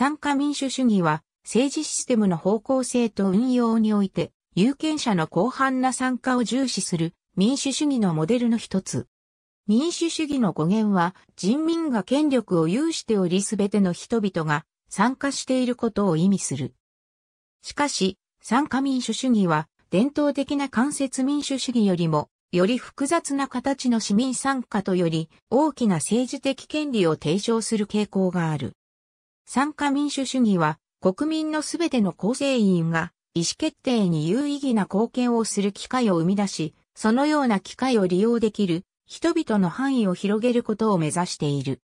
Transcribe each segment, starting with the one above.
参加民主主義は政治システムの方向性と運用において有権者の広範な参加を重視する民主主義のモデルの一つ。民主主義の語源は人民が権力を有しており全ての人々が参加していることを意味する。しかし、参加民主主義は伝統的な間接民主主義よりもより複雑な形の市民参加とより大きな政治的権利を提唱する傾向がある。参加民主主義は国民のすべての構成員が意思決定に有意義な貢献をする機会を生み出し、そのような機会を利用できる人々の範囲を広げることを目指している。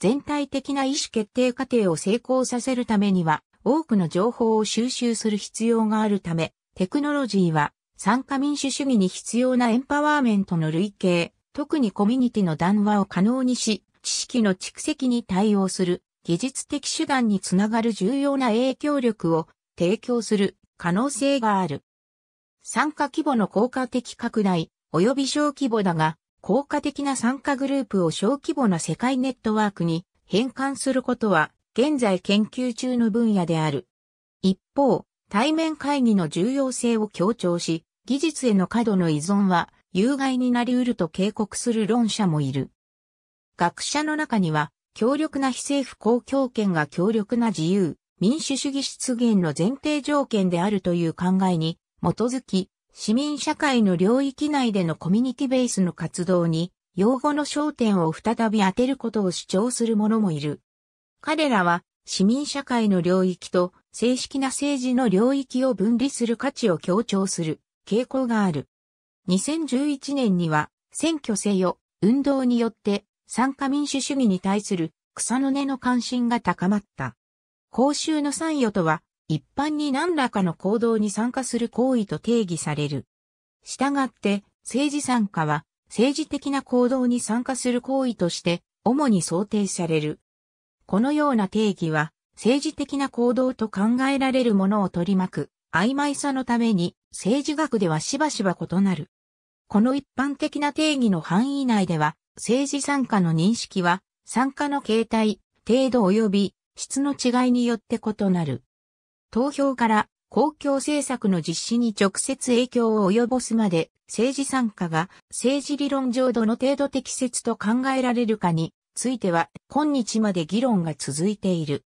全体的な意思決定過程を成功させるためには多くの情報を収集する必要があるため、テクノロジーは参加民主主義に必要なエンパワーメントの類型、特にコミュニティの談話を可能にし、知識の蓄積に対応する技術的手段につながる重要な影響力を提供する可能性がある。参加規模の効果的拡大及び小規模だが、効果的な参加グループを小規模な世界ネットワークに変換することは現在研究中の分野である。一方、対面会議の重要性を強調し、技術への過度の依存は有害になり得ると警告する論者もいる。学者の中には強力な非政府公共権が強力な自由、民主主義出現の前提条件であるという考えに基づき、市民社会の領域内でのコミュニティベースの活動に、用語の焦点を再び当てることを主張する者もいる。彼らは、市民社会の領域と正式な政治の領域を分離する価値を強調する傾向がある。2011年には、選挙制よ運動によって参加民主主義に対する草の根の関心が高まった。公衆の参与とは、一般に何らかの行動に参加する行為と定義される。したがって、政治参加は、政治的な行動に参加する行為として、主に想定される。このような定義は、政治的な行動と考えられるものを取り巻く、曖昧さのために、政治学ではしばしば異なる。この一般的な定義の範囲内では、政治参加の認識は、参加の形態、程度及び質の違いによって異なる。投票から公共政策の実施に直接影響を及ぼすまで、政治参加が政治理論上どの程度適切と考えられるかについては、今日まで議論が続いている。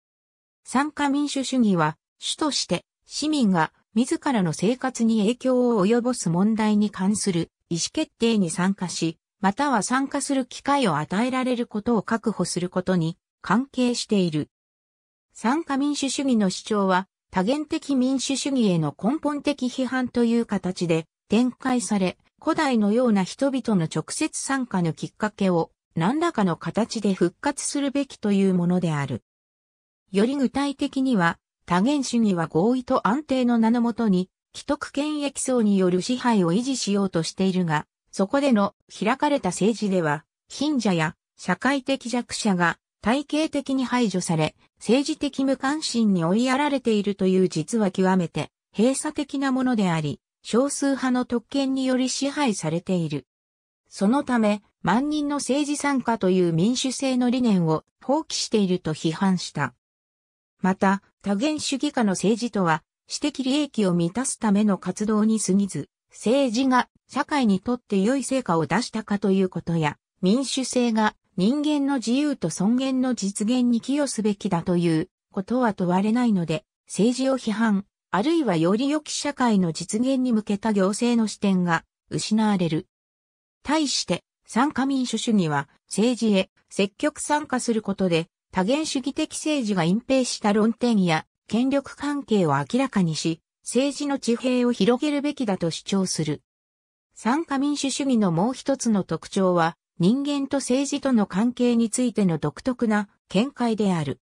参加民主主義は、主として市民が自らの生活に影響を及ぼす問題に関する意思決定に参加し、または参加する機会を与えられることを確保することに関係している。参加民主主義の主張は多元的民主主義への根本的批判という形で展開され、古代のような人々の直接参加のきっかけを何らかの形で復活するべきというものである。より具体的には、多元主義は合意と安定の名のもとに、既得権益層による支配を維持しようとしているが、そこでの開かれた政治では、貧者や社会的弱者が体系的に排除され、政治的無関心に追いやられているという実は極めて閉鎖的なものであり、少数派の特権により支配されている。そのため、万人の政治参加という民主制の理念を放棄していると批判した。また、多元主義下の政治とは、私的利益を満たすための活動に過ぎず、政治が社会にとって良い成果を出したかということや、民主制が人間の自由と尊厳の実現に寄与すべきだということは問われないので、政治を批判、あるいはより良き社会の実現に向けた行政の視点が失われる。対して、参加民主主義は政治へ積極参加することで多元主義的政治が隠蔽した論点や権力関係を明らかにし、政治の地平を広げるべきだと主張する。参加民主主義のもう一つの特徴は、人間と政治との関係についての独特な見解である。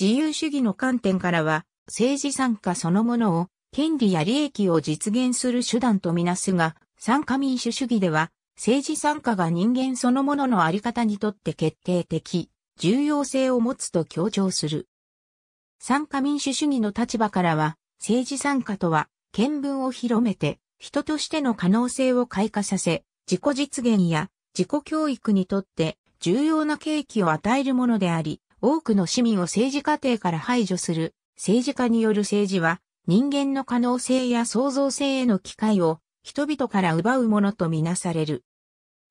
自由主義の観点からは、政治参加そのものを、権利や利益を実現する手段とみなすが、参加民主主義では、政治参加が人間そのもののあり方にとって決定的、重要性を持つと強調する。参加民主主義の立場からは、政治参加とは、見聞を広めて、人としての可能性を開花させ、自己実現や自己教育にとって重要な契機を与えるものであり、多くの市民を政治家程から排除する政治家による政治は、人間の可能性や創造性への機会を人々から奪うものとみなされる。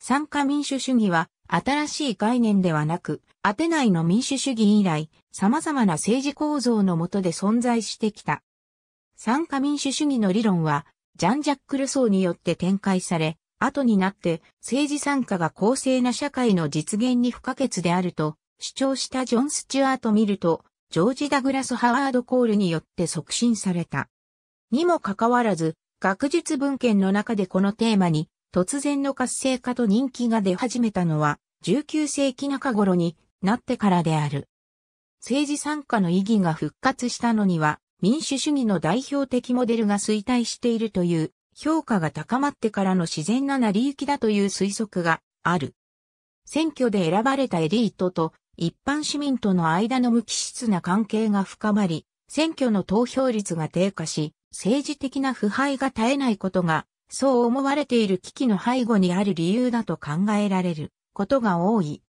参加民主主義は新しい概念ではなく、アテナイの民主主義以来、様々な政治構造のもとで存在してきた。参加民主主義の理論は、ジャン・ジャック・ルソーによって展開され、後になって政治参加が公正な社会の実現に不可欠であると主張したジョン・スチュアート・ミルと、ジョージ・ダグラス・ハワード・コールによって促進された。にもかかわらず、学術文献の中でこのテーマに突然の活性化と人気が出始めたのは19世紀中頃になってからである。政治参加の意義が復活したのには民主主義の代表的モデルが衰退しているという評価が高まってからの自然な成り行きだという推測がある。選挙で選ばれたエリートと一般市民との間の無機質な関係が深まり、選挙の投票率が低下し、政治的な腐敗が絶えないことが、そう思われている危機の背後にある理由だと考えられることが多い。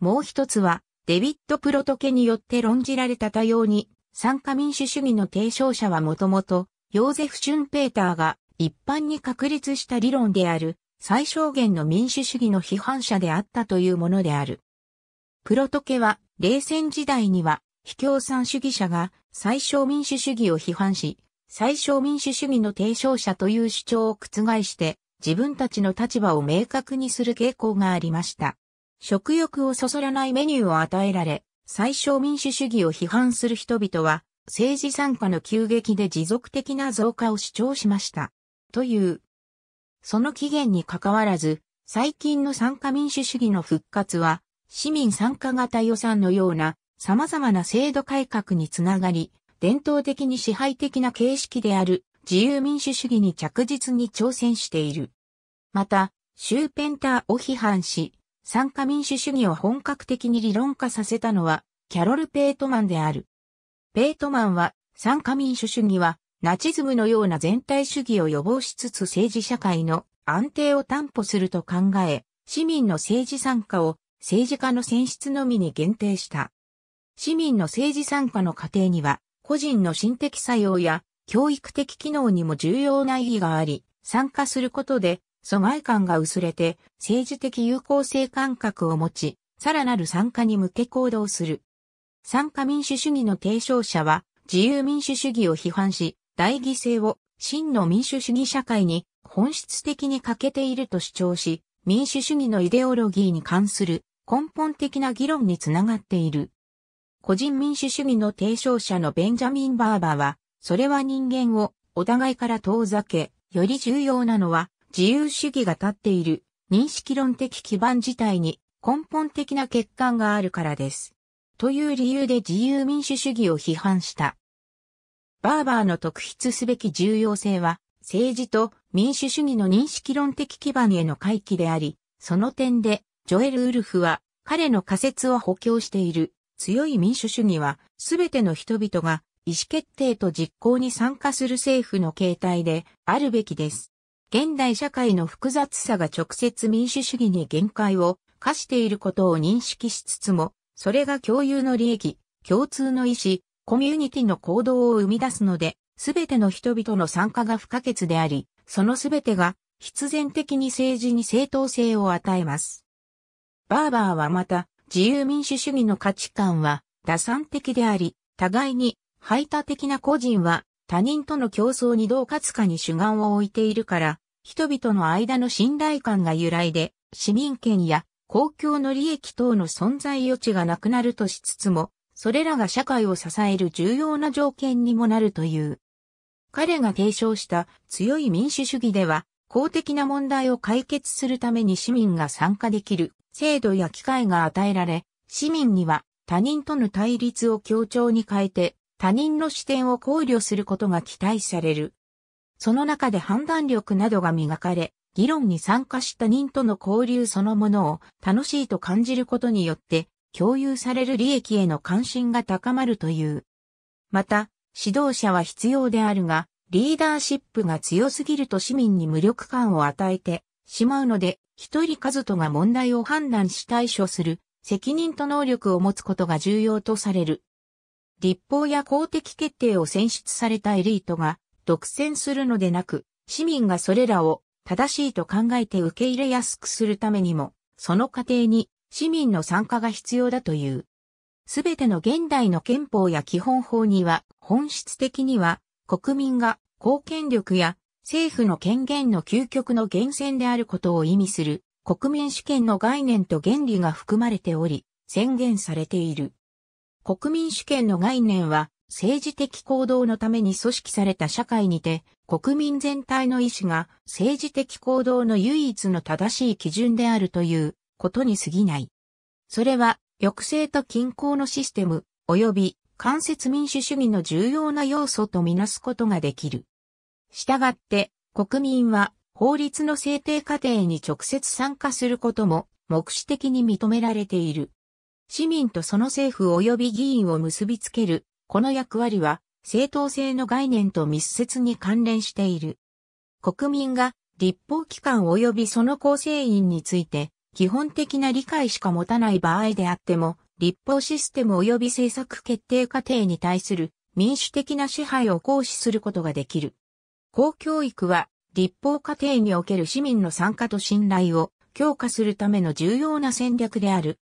もう一つは、デビッド・プロトケによって論じられた多様に参加民主主義の提唱者はもともと、ヨーゼフ・シュンペーターが一般に確立した理論である、最小限の民主主義の批判者であったというものである。プロトケは、冷戦時代には、非共産主義者が最小民主主義を批判し、最小民主主義の提唱者という主張を覆して、自分たちの立場を明確にする傾向がありました。食欲をそそらないメニューを与えられ、最小民主主義を批判する人々は、政治参加の急激で持続的な増加を主張しました。という。その起源にかかわらず、最近の参加民主主義の復活は、市民参加型予算のような様々な制度改革につながり、伝統的に支配的な形式である自由民主主義に着実に挑戦している。また、シューペンターを批判し、参加民主主義を本格的に理論化させたのは、キャロル・ペートマンである。ペートマンは、参加民主主義は、ナチズムのような全体主義を予防しつつ政治社会の安定を担保すると考え、市民の政治参加を政治家の選出のみに限定した。市民の政治参加の過程には、個人の心的作用や教育的機能にも重要な意義があり、参加することで疎外感が薄れて、政治的有効性感覚を持ち、さらなる参加に向け行動する。参加民主主義の提唱者は、自由民主主義を批判し、大犠牲を真の民主主義社会に本質的に欠けていると主張し、民主主義のイデオロギーに関する根本的な議論につながっている。個人民主主義の提唱者のベンジャミン・バーバーは、それは人間をお互いから遠ざけ、より重要なのは自由主義が立っている認識論的基盤自体に根本的な欠陥があるからです。という理由で自由民主主義を批判した。バーバーの特筆すべき重要性は、政治と民主主義の認識論的基盤への回帰であり、その点で、ジョエル・ウルフは、彼の仮説を補強している、強い民主主義は、すべての人々が、意思決定と実行に参加する政府の形態で、あるべきです。現代社会の複雑さが直接民主主義に限界を課していることを認識しつつも、それが共有の利益、共通の意思、コミュニティの行動を生み出すので、すべての人々の参加が不可欠であり、そのすべてが必然的に政治に正当性を与えます。バーバーはまた、自由民主主義の価値観は打算的であり、互いに排他的な個人は他人との競争にどう勝つかに主眼を置いているから、人々の間の信頼感が由来で、市民権や公共の利益等の存在余地がなくなるとしつつも、それらが社会を支える重要な条件にもなるという。彼が提唱した強い民主主義では、公的な問題を解決するために市民が参加できる制度や機会が与えられ、市民には他人との対立を協調に変えて他人の視点を考慮することが期待される。その中で判断力などが磨かれ、議論に参加した人との交流そのものを楽しいと感じることによって共有される利益への関心が高まるという。また、指導者は必要であるが、リーダーシップが強すぎると市民に無力感を与えてしまうので、一人数とが問題を判断し対処する責任と能力を持つことが重要とされる。立法や公的決定を選出されたエリートが独占するのでなく、市民がそれらを正しいと考えて受け入れやすくするためにも、その過程に市民の参加が必要だという。すべての現代の憲法や基本法には、本質的には、国民が公権力や政府の権限の究極の源泉であることを意味する国民主権の概念と原理が含まれており、宣言されている。国民主権の概念は政治的行動のために組織された社会にて、国民全体の意思が政治的行動の唯一の正しい基準であるということに過ぎない。それは、抑制と均衡のシステム、及び間接民主主義の重要な要素とみなすことができる。したがって、国民は法律の制定過程に直接参加することも目視的に認められている。市民とその政府及び議員を結びつけるこの役割は正当性の概念と密接に関連している。国民が立法機関及びその構成員について基本的な理解しか持たない場合であっても、立法システム及び政策決定過程に対する民主的な支配を行使することができる。公教育は立法過程における市民の参加と信頼を強化するための重要な戦略である。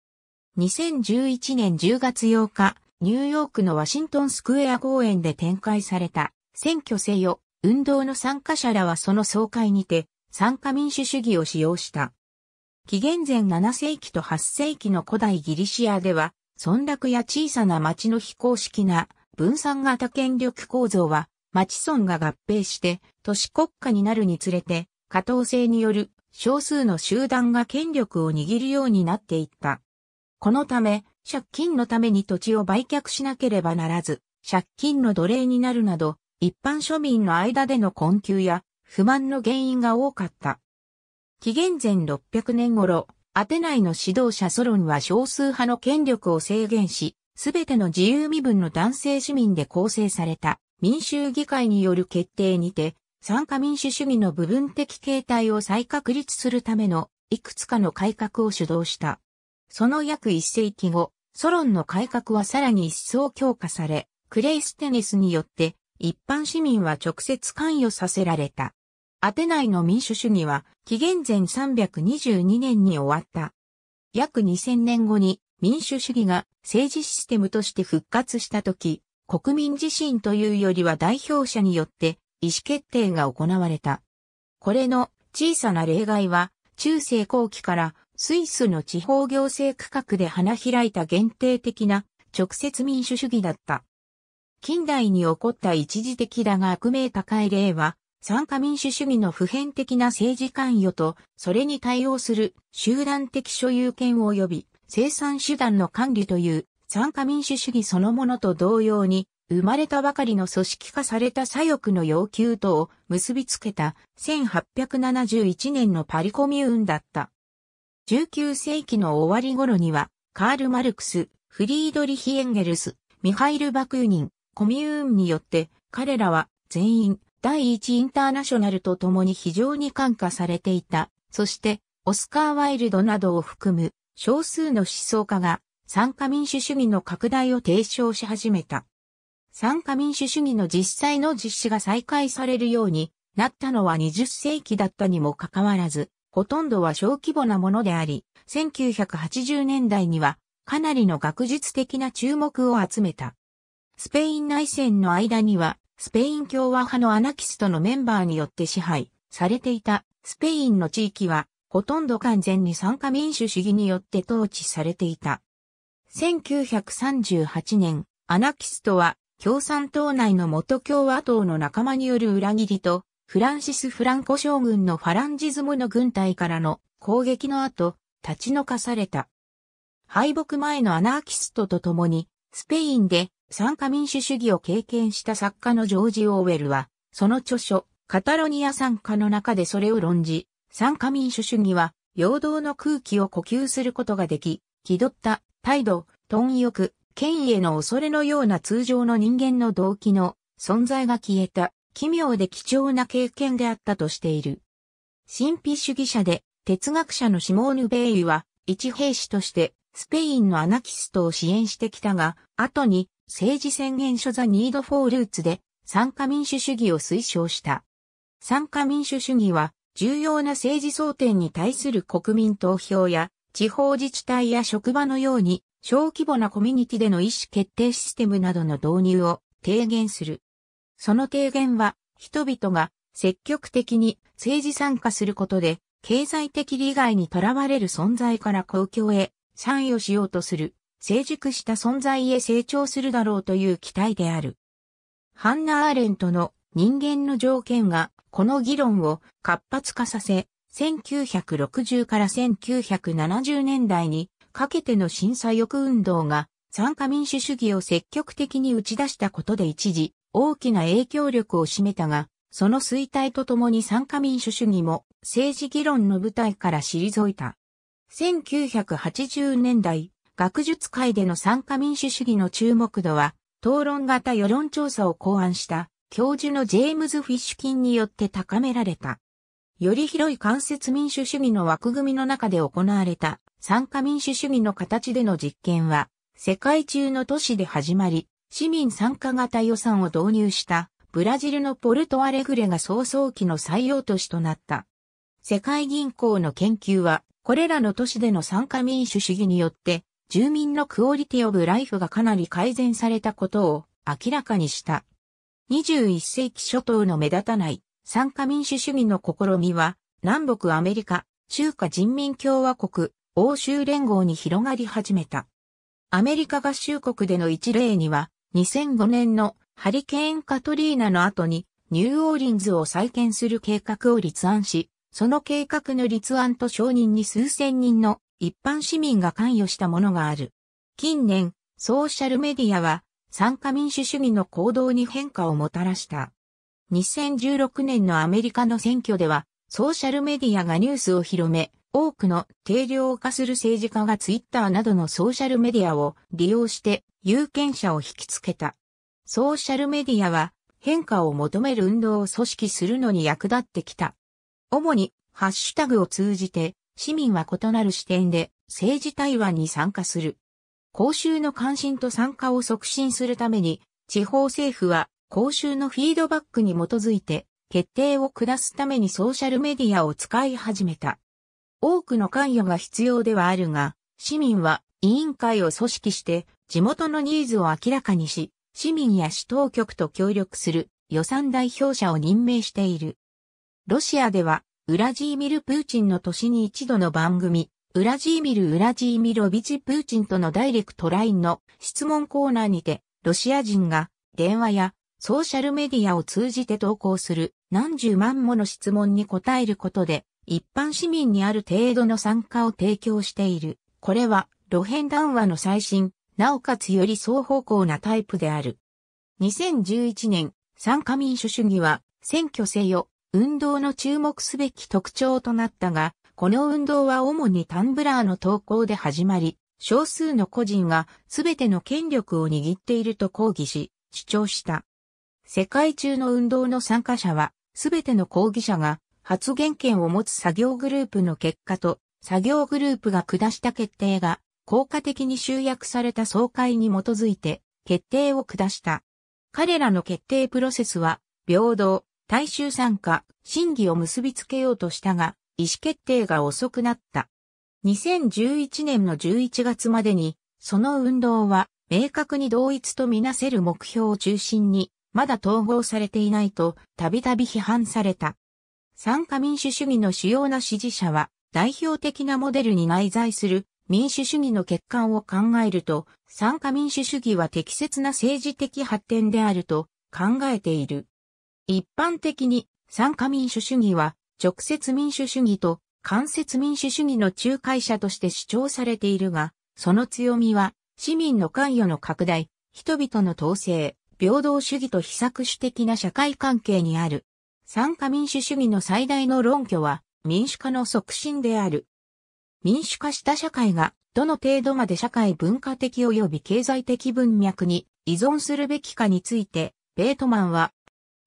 2011年10月8日、ニューヨークのワシントンスクエア公園で展開された選挙制よ運動の参加者らはその総会にて参加民主主義を使用した。紀元前7世紀と8世紀の古代ギリシアでは村落や小さな町の非公式な分散型権力構造は町村が合併して都市国家になるにつれて加藤性による少数の集団が権力を握るようになっていった。このため借金のために土地を売却しなければならず、借金の奴隷になるなど、一般庶民の間での困窮や不満の原因が多かった。紀元前600年頃、アテナイの指導者ソロンは少数派の権力を制限し、すべての自由身分の男性市民で構成された民衆議会による決定にて、参加民主主義の部分的形態を再確立するためのいくつかの改革を主導した。その約一世紀後、ソロンの改革はさらに一層強化され、クレイステネスによって一般市民は直接関与させられた。アテナイの民主主義は紀元前322年に終わった。約2000年後に民主主義が政治システムとして復活した時、国民自身というよりは代表者によって意思決定が行われた。これの小さな例外は中世後期からスイスの地方行政区画で花開いた限定的な直接民主主義だった。近代に起こった一時的だが悪名高い例は、参加民主主義の普遍的な政治関与と、それに対応する集団的所有権及び生産手段の管理という参加民主主義そのものと同様に、生まれたばかりの組織化された左翼の要求とを結びつけた1871年のパリコミューンだった。19世紀の終わり頃には、カール・マルクス、フリードリヒ・エンゲルス、ミハイル・バクーニン、コミューンによって、彼らは全員第一インターナショナルと共に非常に感化されていた。そして、オスカー・ワイルドなどを含む少数の思想家が参加民主主義の拡大を提唱し始めた。参加民主主義の実際の実施が再開されるようになったのは20世紀だったにもかかわらず、ほとんどは小規模なものであり、1980年代にはかなりの学術的な注目を集めた。スペイン内戦の間には、スペイン共和派のアナキストのメンバーによって支配されていたスペインの地域は、ほとんど完全に参加民主主義によって統治されていた。1938年、アナキストは共産党内の元共和党の仲間による裏切りとフランシス・フランコ将軍のファランジズムの軍隊からの攻撃の後、立ち退かされた。敗北前のアナーキストと共に、スペインで参加民主主義を経験した作家のジョージ・オーウェルは、その著書、カタロニア参加の中でそれを論じ、参加民主主義は、陽動の空気を呼吸することができ、気取った態度、貪欲、権威への恐れのような通常の人間の動機の存在が消えた。奇妙で貴重な経験であったとしている。神秘主義者で哲学者のシモーヌ・ベイユは一兵士としてスペインのアナキストを支援してきたが、後に政治宣言書ザ・ニード・フォー・ルーツで参加民主主義を推奨した。参加民主主義は重要な政治争点に対する国民投票や地方自治体や職場のように小規模なコミュニティでの意思決定システムなどの導入を提言する。その提言は、人々が積極的に政治参加することで、経済的利害にとらわれる存在から公共へ参与しようとする、成熟した存在へ成長するだろうという期待である。ハンナ・アーレントの人間の条件がこの議論を活発化させ、1960から1970年代にかけての審査欲運動が参加民主主義を積極的に打ち出したことで一時、大きな影響力を占めたが、その衰退とともに参加民主主義も政治議論の舞台から退いた。1980年代、学術界での参加民主主義の注目度は、討論型世論調査を考案した教授のジェームズ・フィッシュンによって高められた。より広い間接民主主義の枠組みの中で行われた参加民主主義の形での実験は、世界中の都市で始まり、市民参加型予算を導入したブラジルのポルトアレグレが早々期の採用都市となった。世界銀行の研究は、これらの都市での参加民主主義によって、住民のクオリティオブライフがかなり改善されたことを明らかにした。21世紀初頭の目立たない参加民主主義の試みは、南北アメリカ、中華人民共和国、欧州連合に広がり始めた。アメリカ合衆国での一例には、2005年のハリケーンカトリーナの後にニューオーリンズを再建する計画を立案し、その計画の立案と承認に数千人の一般市民が関与したものがある。近年、ソーシャルメディアは、参加民主主義の行動に変化をもたらした。2016年のアメリカの選挙では、ソーシャルメディアがニュースを広め、多くの定量化する政治家がツイッターなどのソーシャルメディアを利用して有権者を引きつけた。ソーシャルメディアは変化を求める運動を組織するのに役立ってきた。主にハッシュタグを通じて市民は異なる視点で政治対話に参加する。公衆の関心と参加を促進するために地方政府は公衆のフィードバックに基づいて決定を下すためにソーシャルメディアを使い始めた。多くの関与が必要ではあるが、市民は委員会を組織して地元のニーズを明らかにし、市民や市当局と協力する予算代表者を任命している。ロシアでは、ウラジーミル・プーチンの年に一度の番組、ウラジーミル・ウラジーミロビチ・プーチンとのダイレクトラインの質問コーナーにて、ロシア人が電話やソーシャルメディアを通じて投稿する何十万もの質問に答えることで、一般市民にある程度の参加を提供している。これは、露辺談話の最新なおかつより双方向なタイプである。2011年、参加民主主義は、選挙制よ、運動の注目すべき特徴となったが、この運動は主にタンブラーの投稿で始まり、少数の個人が全ての権力を握っていると抗議し、主張した。世界中の運動の参加者は、全ての抗議者が発言権を持つ作業グループの結果と、作業グループが下した決定が効果的に集約された総会に基づいて決定を下した。彼らの決定プロセスは、平等、大衆参加、審議を結びつけようとしたが、意思決定が遅くなった。2011年の11月までに、その運動は明確に同一とみなせる目標を中心に、まだ統合されていないと、たびたび批判された。参加民主主義の主要な支持者は、代表的なモデルに内在する民主主義の欠陥を考えると、参加民主主義は適切な政治的発展であると考えている。一般的に、参加民主主義は、直接民主主義と間接民主主義の仲介者として主張されているが、その強みは、市民の関与の拡大、人々の統制、平等主義と非作主的な社会関係にある。参加民主主義の最大の論拠は、民主化の促進である。民主化した社会が、どの程度まで社会文化的及び経済的文脈に依存するべきかについて、ベートマンは、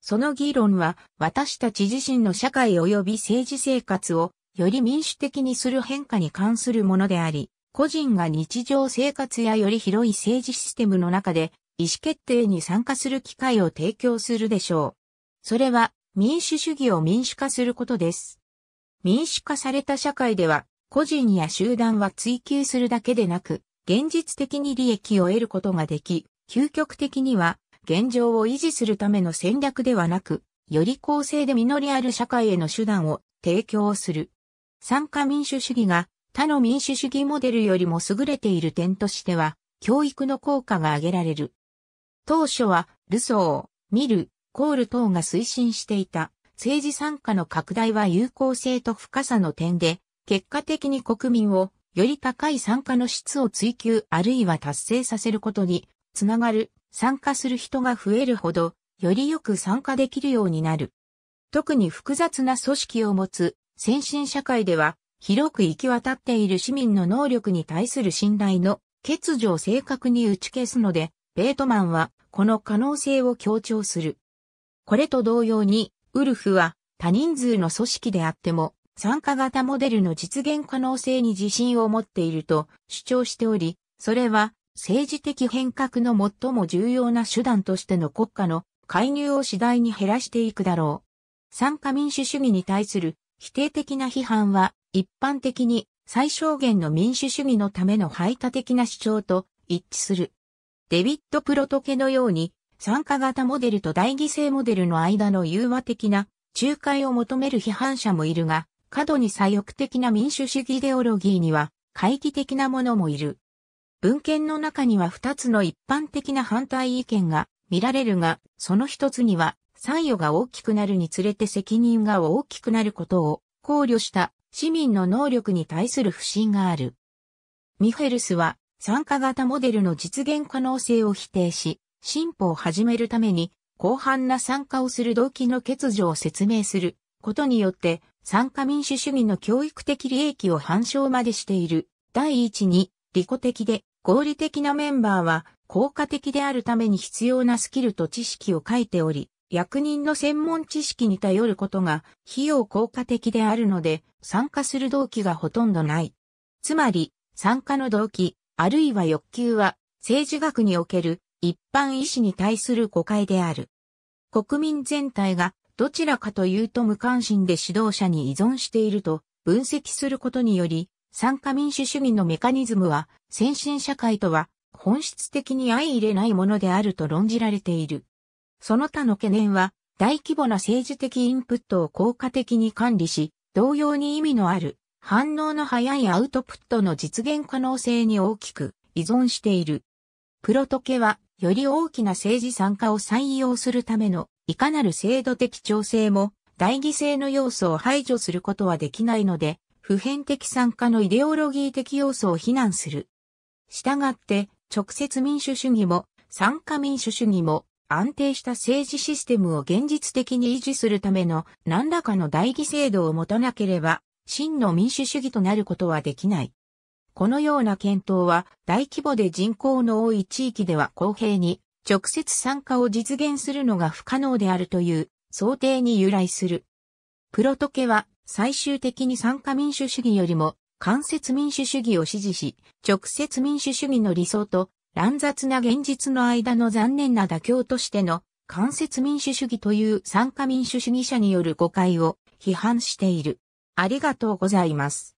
その議論は私たち自身の社会及び政治生活をより民主的にする変化に関するものであり、個人が日常生活やより広い政治システムの中で意思決定に参加する機会を提供するでしょう。それは民主主義を民主化することです。民主化された社会では個人や集団は追求するだけでなく、現実的に利益を得ることができ、究極的には、現状を維持するための戦略ではなく、より公正で実りある社会への手段を提供する。参加民主主義が他の民主主義モデルよりも優れている点としては、教育の効果が挙げられる。当初は、ルソー、ミル、コール等が推進していた政治参加の拡大は有効性と深さの点で結果的に国民をより高い参加の質を追求あるいは達成させることにつながる参加する人が増えるほどよりよく参加できるようになる。特に複雑な組織を持つ先進社会では広く行き渡っている市民の能力に対する信頼の欠如を正確に打ち消すので、ベートマンはこの可能性を強調する。これと同様に、ウルフは多人数の組織であっても参加型モデルの実現可能性に自信を持っていると主張しており、それは政治的変革の最も重要な手段としての国家の介入を次第に減らしていくだろう。参加民主主義に対する否定的な批判は一般的に最小限の民主主義のための排他的な主張と一致する。デビッド・プロトケのように参加型モデルと大犠牲モデルの間の融和的な仲介を求める批判者もいるが、過度に左翼的な民主主義イデオロギーには、懐疑的なものもいる。文献の中には二つの一般的な反対意見が見られるが、その一つには、参与が大きくなるにつれて責任が大きくなることを考慮した市民の能力に対する不信がある。ミフェルスは参加型モデルの実現可能性を否定し、進歩を始めるために広範な参加をする動機の欠如を説明することによって参加民主主義の教育的利益を反証までしている。第一に、利己的で合理的なメンバーは効果的であるために必要なスキルと知識を書いており、役人の専門知識に頼ることが費用効果的であるので参加する動機がほとんどない。つまり、参加の動機、あるいは欲求は政治学における一般医師に対する誤解である。国民全体がどちらかというと無関心で指導者に依存していると分析することにより、参加民主主義のメカニズムは先進社会とは本質的に相入れないものであると論じられている。その他の懸念は大規模な政治的インプットを効果的に管理し、同様に意味のある反応の早いアウトプットの実現可能性に大きく依存している。プロトケはより大きな政治参加を採用するための、いかなる制度的調整も、代議制の要素を排除することはできないので、普遍的参加のイデオロギー的要素を非難する。したがって、直接民主主義も、参加民主主義も、安定した政治システムを現実的に維持するための何らかの代議制度を持たなければ、真の民主主義となることはできない。このような検討は大規模で人口の多い地域では公平に直接参加を実現するのが不可能であるという想定に由来する。プロトケは最終的に参加民主主義よりも間接民主主義を支持し、直接民主主義の理想と乱雑な現実の間の残念な妥協としての間接民主主義という参加民主主義者による誤解を批判している。ありがとうございます。